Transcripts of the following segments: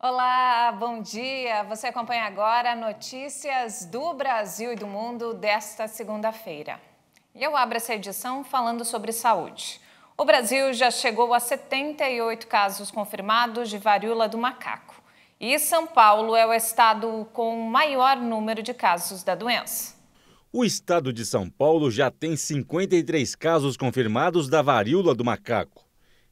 Olá, bom dia. Você acompanha agora notícias do Brasil e do mundo desta segunda-feira. Eu abro essa edição falando sobre saúde. O Brasil já chegou a 78 casos confirmados de varíola do macaco. E São Paulo é o estado com o maior número de casos da doença. O estado de São Paulo já tem 53 casos confirmados da varíola do macaco.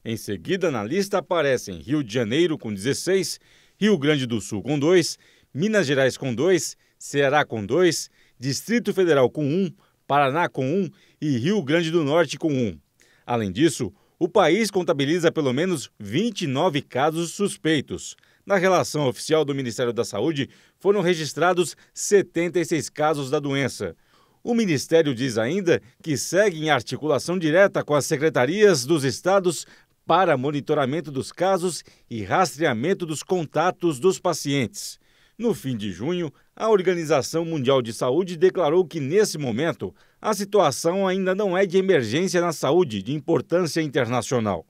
Em seguida, na lista aparecem Rio de Janeiro com 16 Rio Grande do Sul com 2, Minas Gerais com 2, Ceará com 2, Distrito Federal com 1, um, Paraná com 1 um, e Rio Grande do Norte com 1. Um. Além disso, o país contabiliza pelo menos 29 casos suspeitos. Na relação oficial do Ministério da Saúde, foram registrados 76 casos da doença. O Ministério diz ainda que segue em articulação direta com as secretarias dos estados para monitoramento dos casos e rastreamento dos contatos dos pacientes. No fim de junho, a Organização Mundial de Saúde declarou que, nesse momento, a situação ainda não é de emergência na saúde de importância internacional.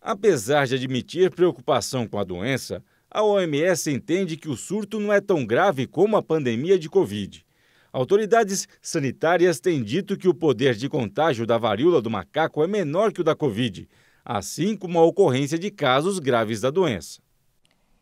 Apesar de admitir preocupação com a doença, a OMS entende que o surto não é tão grave como a pandemia de Covid. Autoridades sanitárias têm dito que o poder de contágio da varíola do macaco é menor que o da Covid, assim como a ocorrência de casos graves da doença.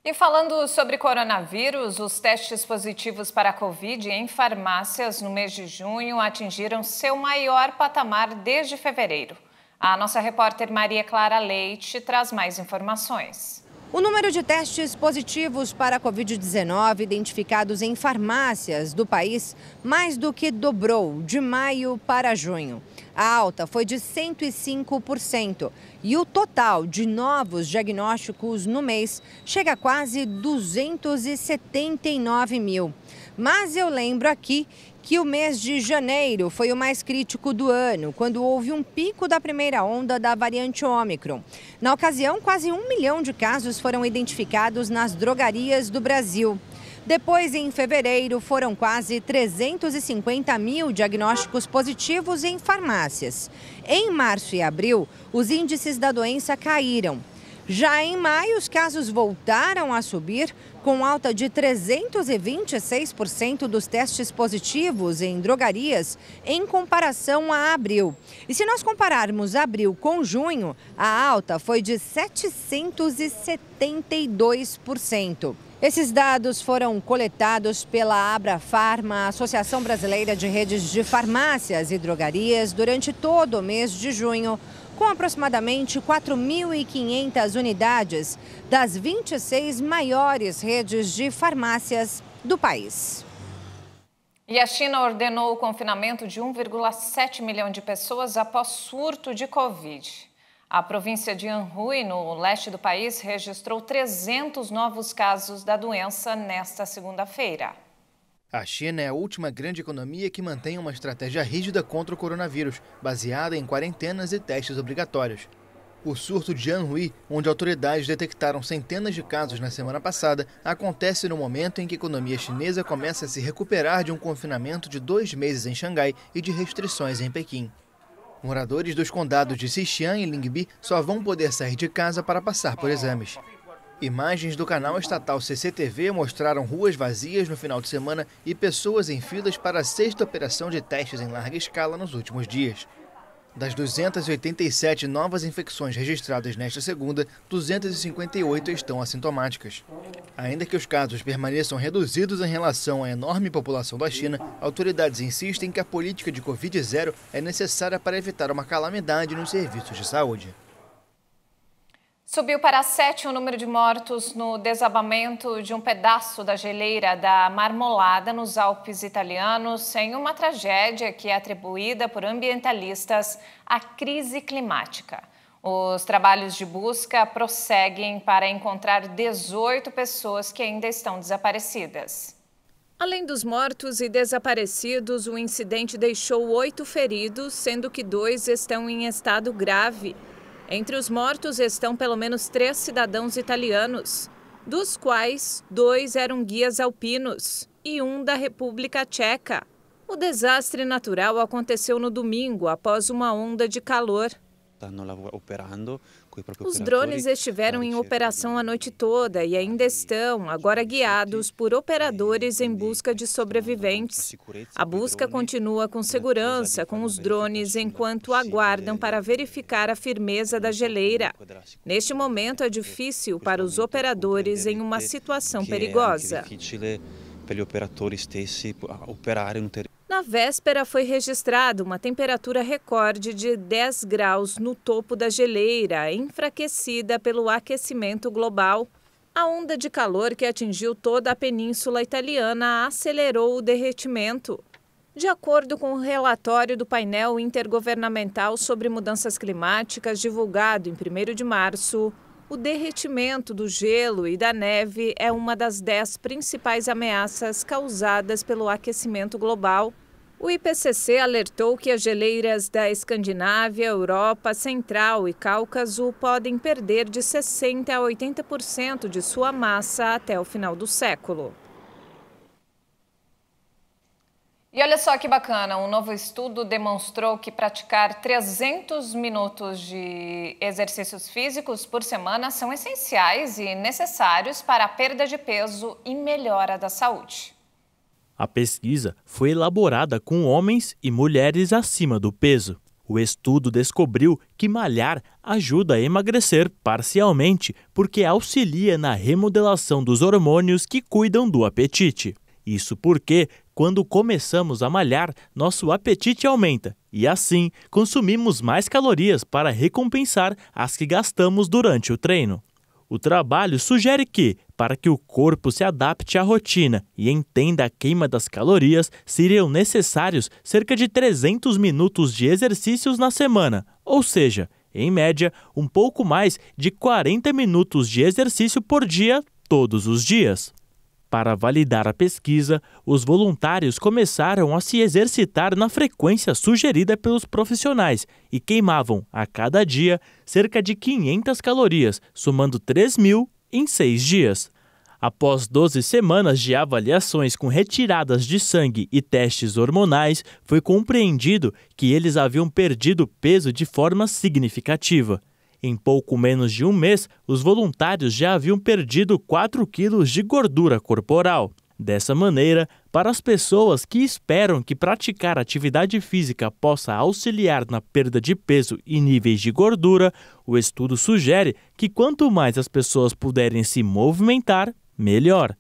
E falando sobre coronavírus, os testes positivos para a Covid em farmácias no mês de junho atingiram seu maior patamar desde fevereiro. A nossa repórter Maria Clara Leite traz mais informações. O número de testes positivos para a Covid-19 identificados em farmácias do país mais do que dobrou de maio para junho. A alta foi de 105% e o total de novos diagnósticos no mês chega a quase 279 mil. Mas eu lembro aqui que o mês de janeiro foi o mais crítico do ano, quando houve um pico da primeira onda da variante Ômicron. Na ocasião, quase um milhão de casos foram identificados nas drogarias do Brasil. Depois, em fevereiro, foram quase 350 mil diagnósticos positivos em farmácias. Em março e abril, os índices da doença caíram. Já em maio, os casos voltaram a subir, com alta de 326% dos testes positivos em drogarias em comparação a abril. E se nós compararmos abril com junho, a alta foi de 772%. Esses dados foram coletados pela Abrafarma, Associação Brasileira de Redes de Farmácias e Drogarias, durante todo o mês de junho, com aproximadamente 4.500 unidades das 26 maiores redes de farmácias do país. E a China ordenou o confinamento de 1,7 milhão de pessoas após surto de Covid. A província de Anhui, no leste do país, registrou 300 novos casos da doença nesta segunda-feira. A China é a última grande economia que mantém uma estratégia rígida contra o coronavírus, baseada em quarentenas e testes obrigatórios. O surto de Anhui, onde autoridades detectaram centenas de casos na semana passada, acontece no momento em que a economia chinesa começa a se recuperar de um confinamento de dois meses em Xangai e de restrições em Pequim. Moradores dos condados de Sixian e Lingbi só vão poder sair de casa para passar por exames. Imagens do canal estatal CCTV mostraram ruas vazias no final de semana e pessoas em filas para a sexta operação de testes em larga escala nos últimos dias. Das 287 novas infecções registradas nesta segunda, 258 estão assintomáticas. Ainda que os casos permaneçam reduzidos em relação à enorme população da China, autoridades insistem que a política de Covid-0 é necessária para evitar uma calamidade nos serviços de saúde. Subiu para sete o número de mortos no desabamento de um pedaço da geleira da Marmolada nos Alpes italianos, em uma tragédia que é atribuída por ambientalistas à crise climática. Os trabalhos de busca prosseguem para encontrar 18 pessoas que ainda estão desaparecidas. Além dos mortos e desaparecidos, o incidente deixou oito feridos, sendo que dois estão em estado grave. Entre os mortos estão pelo menos três cidadãos italianos, dos quais dois eram guias alpinos e um da República Tcheca. O desastre natural aconteceu no domingo, após uma onda de calor operando Os drones estiveram em operação a noite toda e ainda estão, agora guiados por operadores em busca de né, sobreviventes. A busca continua com né, segurança com os drones é enquanto né, aguardam para é, verificar a firmeza da geleira. Neste momento é difícil para os é operadores em uma situação perigosa. É difícil para os operadores stessi ah, operare in na véspera foi registrada uma temperatura recorde de 10 graus no topo da geleira, enfraquecida pelo aquecimento global. A onda de calor que atingiu toda a península italiana acelerou o derretimento. De acordo com o relatório do painel intergovernamental sobre mudanças climáticas divulgado em 1 de março, o derretimento do gelo e da neve é uma das dez principais ameaças causadas pelo aquecimento global. O IPCC alertou que as geleiras da Escandinávia, Europa, Central e Cáucaso podem perder de 60% a 80% de sua massa até o final do século. E olha só que bacana, um novo estudo demonstrou que praticar 300 minutos de exercícios físicos por semana são essenciais e necessários para a perda de peso e melhora da saúde. A pesquisa foi elaborada com homens e mulheres acima do peso. O estudo descobriu que malhar ajuda a emagrecer parcialmente porque auxilia na remodelação dos hormônios que cuidam do apetite. Isso porque quando começamos a malhar, nosso apetite aumenta e, assim, consumimos mais calorias para recompensar as que gastamos durante o treino. O trabalho sugere que, para que o corpo se adapte à rotina e entenda a queima das calorias, seriam necessários cerca de 300 minutos de exercícios na semana, ou seja, em média, um pouco mais de 40 minutos de exercício por dia, todos os dias. Para validar a pesquisa, os voluntários começaram a se exercitar na frequência sugerida pelos profissionais e queimavam, a cada dia, cerca de 500 calorias, somando 3 mil em seis dias. Após 12 semanas de avaliações com retiradas de sangue e testes hormonais, foi compreendido que eles haviam perdido peso de forma significativa. Em pouco menos de um mês, os voluntários já haviam perdido 4 quilos de gordura corporal. Dessa maneira, para as pessoas que esperam que praticar atividade física possa auxiliar na perda de peso e níveis de gordura, o estudo sugere que quanto mais as pessoas puderem se movimentar, melhor.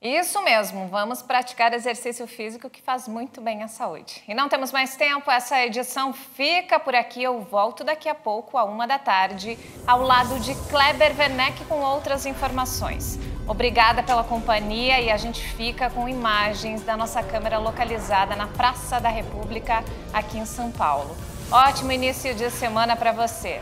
Isso mesmo, vamos praticar exercício físico que faz muito bem à saúde. E não temos mais tempo, essa edição fica por aqui. Eu volto daqui a pouco, a uma da tarde, ao lado de Kleber Werneck com outras informações. Obrigada pela companhia e a gente fica com imagens da nossa câmera localizada na Praça da República, aqui em São Paulo. Ótimo início de semana para você!